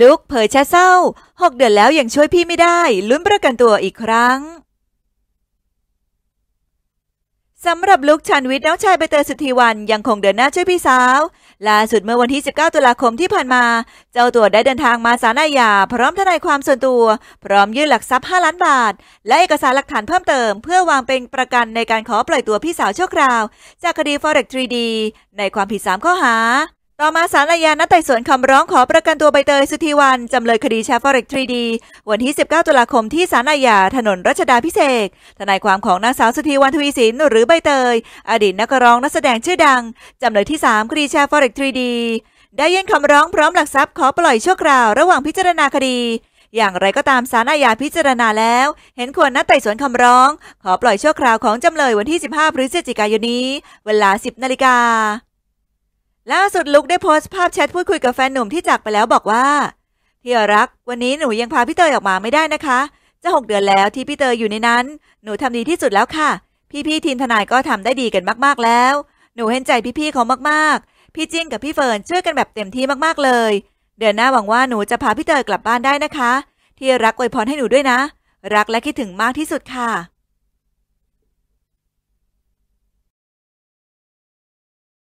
ลุกเผยชะเศร้า หกเดือนแล้วยังช่วยพี่ไม่ได้ ลุ้นประกันตัวอีกครั้ง สำหรับลุกชันวิทย์น้องชายใบเตยสุธีวันยังคงเดินหน้าช่วยพี่สาว ล่าสุดเมื่อวันที่ 19 ตุลาคมที่ผ่านมา เจ้าตัวได้เดินทางมาศาลอาญาพร้อมทนายความส่วนตัว พร้อมยื่นหลักทรัพย์ 5 ล้านบาท และเอกสารหลักฐานเพิ่มเติมเพื่อวางเป็นประกันในการขอปล่อยตัวพี่สาวชั่วคราวจากคดี Forex 3D ในความผิด3ข้อหาต่อมาศาลอาญานัดไต่สวนคำร้องขอประกันตัวใบเตยสุธีวัน จำเลยคดีแชร์ฟอเร็กทรีดีวันที่ 19 ตุลาคมที่ศาลอาญาถนนรัชดาพิเศษทนายความของนางสาวสุธีวันทวีสินหรือใบเตย อดีตนักร้องนักแสดงชื่อดัง จำเลยที่ 3 คดีแชร์ฟอเร็กทรีดีได้ยื่นคำร้องพร้อมหลักทรัพย์ขอปล่อยชั่วคราวระหว่างพิจารณาคดี อย่างไรก็ตามศาลอาญาพิจารณาแล้ว เห็นควรนัดไต่สวนคำร้อง ขอปล่อยชั่วคราวของจำเลยวันที่ 15 พฤศจิกายนนี้ เวลา 10 นาฬิกาล่าสุดลุกได้โพสต์ภาพแชทพูดคุยกับแฟนหนุ่มที่จากไปแล้วบอกว่า ที่รักวันนี้หนูยังพาพี่เตยออกมาไม่ได้นะคะ จะหกเดือนแล้วที่พี่เตยอยู่ในนั้น หนูทำดีที่สุดแล้วค่ะ พี่พี่ทีมทนายก็ทำได้ดีกันมากๆแล้ว หนูเห็นใจพี่พี่เขามากๆ พี่จิ้งกับพี่เฟิร์นช่วยกันแบบเต็มที่มากๆเลย เดือนหน้าหวังว่าหนูจะพาพี่เตยกลับบ้านได้นะคะ ที่รักอวยพรให้หนูด้วยนะ รักและคิดถึงมากที่สุดค่ะ